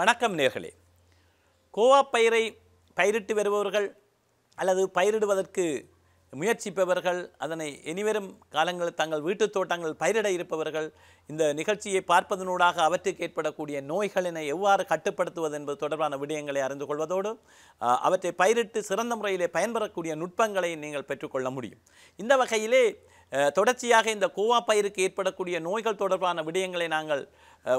வணக்கம் நேர்களே கோவா பயிரை பயிரிட்டு வருபவர்கள் அல்லது பயிரிடுவதற்கு முயற்சிப்பவர்கள் அதனை இனிவரும் காலங்களில் தங்கள் வீட்டுத் தோட்டங்கள் பயிரிட இருப்பவர்கள் இந்த நிகழ்ச்சியை பார்ப்பதனூடாக அவற்றுக்கு ஏற்படக்கூடிய நோய்களினை எவ்வாறு கட்டுப்படுத்துவது என்பது தொடர்பான விடயங்களை அறிந்து கொள்வதோடு அவற்றை பயிரிட்டு சிறந்த முறையிலே பயன்பெறக்கூடிய நுட்பங்களை நீங்கள் பெற்றுக்கொள்ள முடியும் இந்த வகையிலே தொடர்ச்சியாக இந்த கோவா பயிருக்கு ஏற்படக்கூடிய நோய்கள் தொடர்பான விடயங்களை நாங்கள்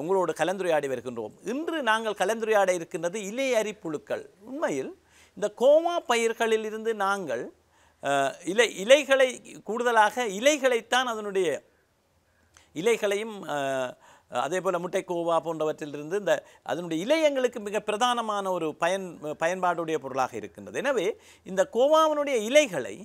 உங்களோடு கலந்துரையாடி வருகின்றோம் இன்று நாங்கள் கலந்துரையாட இருக்கின்றது இலையரி புழுக்கள் உண்மையில் இந்த கோவா பயிர்களிலிருந்து நாங்கள் இலை இலைகளை கூடுதலாக இலைகளைத்தான் அதனுடைய இலைகளையும் அதே போல் முட்டைக்கோவா போன்றவற்றிலிருந்து இந்த அதனுடைய இலையங்களுக்கு மிக பிரதானமான ஒரு பயன் பயன்பாடுடைய பொருளாக இருக்கின்றது எனவே இந்த கோவாவினுடைய இலைகளை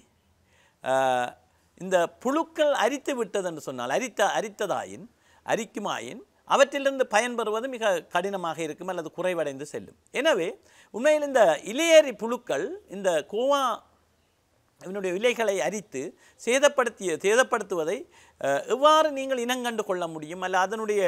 இந்த புழுக்கள் அரித்து விட்டது என்று சொன்னால் அரித்த அரித்ததாயின் அரிக்குமாயின் அவற்றிலிருந்து பயன்பெறுவது மிக கடினமாக இருக்கும் அல்லது குறைவடைந்து செல்லும் எனவே உண்மையில் இந்த இலையறி புழுக்கள் இந்த கோவா இவனுடைய விலைகளை அரித்து சேதப்படுத்திய சேதப்படுத்துவதை எவ்வாறு நீங்கள் இனங்கண்டு கொள்ள முடியும் அல்ல அதனுடைய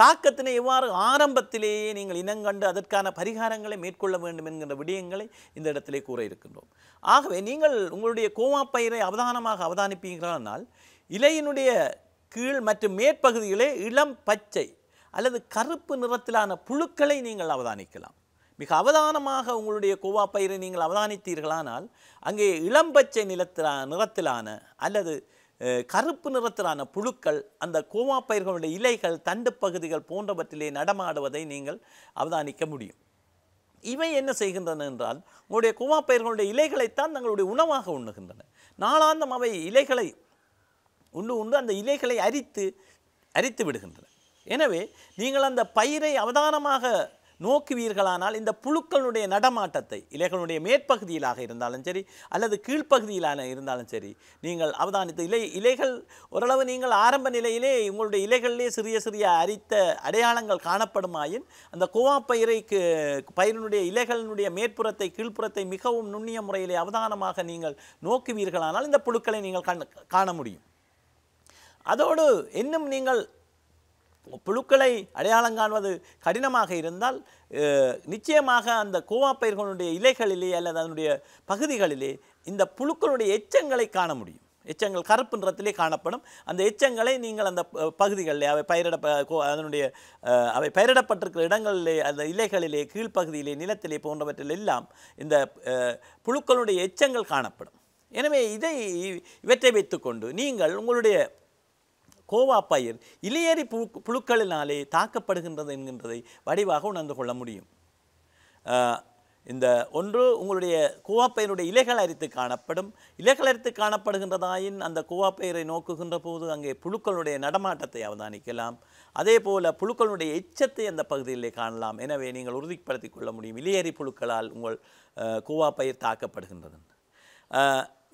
தாக்கத்தினை எவ்வாறு ஆரம்பத்திலேயே நீங்கள் இனங்கண்டு அதற்கான பரிகாரங்களை மேற்கொள்ள வேண்டும் என்கின்ற விடயங்களை இந்த இடத்திலே கூற இருக்கின்றோம் ஆகவே நீங்கள் உங்களுடைய கோமா பயிரை அவதானமாக அவதானிப்பீர்களானால் இலையினுடைய கீழ் மற்றும் மேற்பகுதிகளே இளம் பச்சை அல்லது கருப்பு நிறத்திலான புழுக்களை நீங்கள் அவதானிக்கலாம் மிக அவதானமாக உங்களுடைய கோவா பயிரை நீங்கள் அவதானித்தீர்களானால் அங்கே இளம்பச்சை நிலத்தில நிறத்திலான அல்லது கருப்பு நிறத்திலான புழுக்கள் அந்த கோவா பயிர்களுடைய இலைகள் தண்டு பகுதிகள் போன்றவற்றிலே நடமாடுவதை நீங்கள் அவதானிக்க முடியும் இவை என்ன செய்கின்றன என்றால் உங்களுடைய கோவா பயிர்களுடைய இலைகளைத்தான் தங்களுடைய உணவாக உண்ணுகின்றன நாளாந்தம் அவை இலைகளை உண்டு உண்டு அந்த இலைகளை அரித்து அரித்து விடுகின்றன எனவே நீங்கள் அந்த பயிரை அவதானமாக நோக்குவீர்களானால் இந்த புழுக்களுடைய நடமாட்டத்தை இலைகளுடைய மேற்பகுதியிலாக இருந்தாலும் சரி அல்லது கீழ்ப்பகுதியிலான இருந்தாலும் சரி நீங்கள் அவதானித்து இலை இலைகள் ஓரளவு நீங்கள் ஆரம்ப நிலையிலே உங்களுடைய இலைகளிலே சிறிய சிறிய அரித்த அடையாளங்கள் காணப்படுமாயின் அந்த கோவா பயிரை பயிரினுடைய இலைகளினுடைய மேற்புறத்தை கீழ்ப்புறத்தை மிகவும் நுண்ணிய முறையிலே அவதானமாக நீங்கள் நோக்குவீர்களானால் இந்த புழுக்களை நீங்கள் காண முடியும் அதோடு இன்னும் நீங்கள் புழுக்களை அடையாளம் காண்பது கடினமாக இருந்தால் நிச்சயமாக அந்த கோவா பயிர்களுடைய இலைகளிலே அல்லது அதனுடைய பகுதிகளிலே இந்த புழுக்களுடைய எச்சங்களை காண முடியும் எச்சங்கள் கருப்பு நிறத்திலே காணப்படும் அந்த எச்சங்களை நீங்கள் அந்த பகுதிகளில் அவை பயிரிட அதனுடைய அவை பயிரிடப்பட்டிருக்கிற இடங்களிலே அந்த இலைகளிலே கீழ்ப்பகுதியிலே நிலத்திலே போன்றவற்றில் எல்லாம் இந்த புழுக்களுடைய எச்சங்கள் காணப்படும் எனவே இதை இவற்றை வைத்துக்கொண்டு நீங்கள் உங்களுடைய கோவா பயிர் இலையேறி புழு புழுக்களினாலே தாக்கப்படுகின்றது என்கின்றதை வடிவாக உணர்ந்து கொள்ள முடியும் இந்த ஒன்று உங்களுடைய கோவாப்பயினுடைய இலைகள் அரித்து காணப்படும் இலைகள் அரித்து காணப்படுகின்றதாயின் அந்த கோவாப்பயிரை நோக்குகின்ற போது அங்கே புழுக்களுடைய நடமாட்டத்தை அவதானிக்கலாம் அதே போல் புழுக்களுடைய எச்சத்தை அந்த பகுதியிலே காணலாம் எனவே நீங்கள் உறுதிப்படுத்திக் கொள்ள முடியும் இலையறி புழுக்களால் உங்கள் கோவாப்பயிர் தாக்கப்படுகின்றது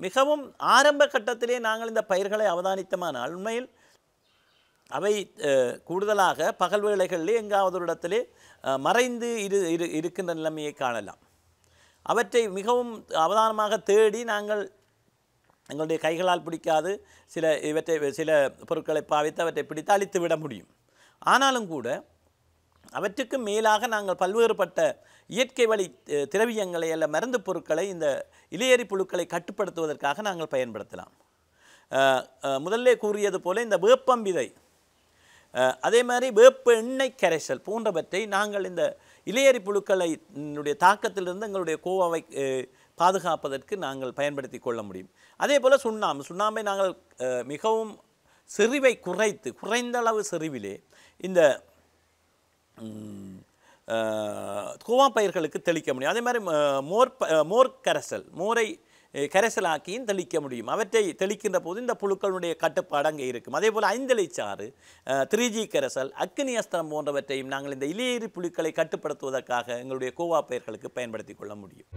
மிகவும் ஆரம்ப கட்டத்திலே நாங்கள் இந்த பயிர்களை அவதானித்தமானால் உண்மையில் அவை கூடுதலாக பகல் வேளைகளில் எங்காவது ஒரு இடத்திலே மறைந்து இரு இரு இருக்கின்ற நிலைமையை காணலாம் அவற்றை மிகவும் அவதானமாக தேடி நாங்கள் எங்களுடைய கைகளால் பிடிக்காது சில இவற்றை சில பொருட்களை பாவித்து அவற்றை பிடித்து அழித்து விட முடியும் ஆனாலும் கூட அவற்றுக்கு மேலாக நாங்கள் பல்வேறுபட்ட இயற்கை வழி திரவியங்களை அல்ல மருந்து பொருட்களை இந்த இலையரி புழுக்களை கட்டுப்படுத்துவதற்காக நாங்கள் பயன்படுத்தலாம் முதல்ல கூறியது போல இந்த வேப்பம் விதை அதே மாதிரி வேப்ப எண்ணெய் கரைசல் போன்றவற்றை நாங்கள் இந்த இளையறி புழுக்களை தாக்கத்திலிருந்து எங்களுடைய கோவாவை பாதுகாப்பதற்கு நாங்கள் பயன்படுத்தி கொள்ள முடியும் அதே போல் சுண்ணாம்பு சுண்ணாம்பை நாங்கள் மிகவும் செறிவை குறைத்து குறைந்த அளவு செறிவிலே இந்த கோவா பயிர்களுக்கு தெளிக்க முடியும் அதே மாதிரி மோர் மோர் கரைசல் மோரை கரைசலாக்கியும் தெளிக்க முடியும் அவற்றை தெளிக்கின்ற போது இந்த புழுக்களுடைய கட்டுப்பாடு அங்கே இருக்கும் அதே போல் ஐந்தலை சாறு த்ரீ ஜி கரைசல் அக்னி அஸ்திரம் போன்றவற்றையும் நாங்கள் இந்த இலையேறி புழுக்களை கட்டுப்படுத்துவதற்காக எங்களுடைய கோவா பெயர்களுக்கு பயன்படுத்தி கொள்ள முடியும்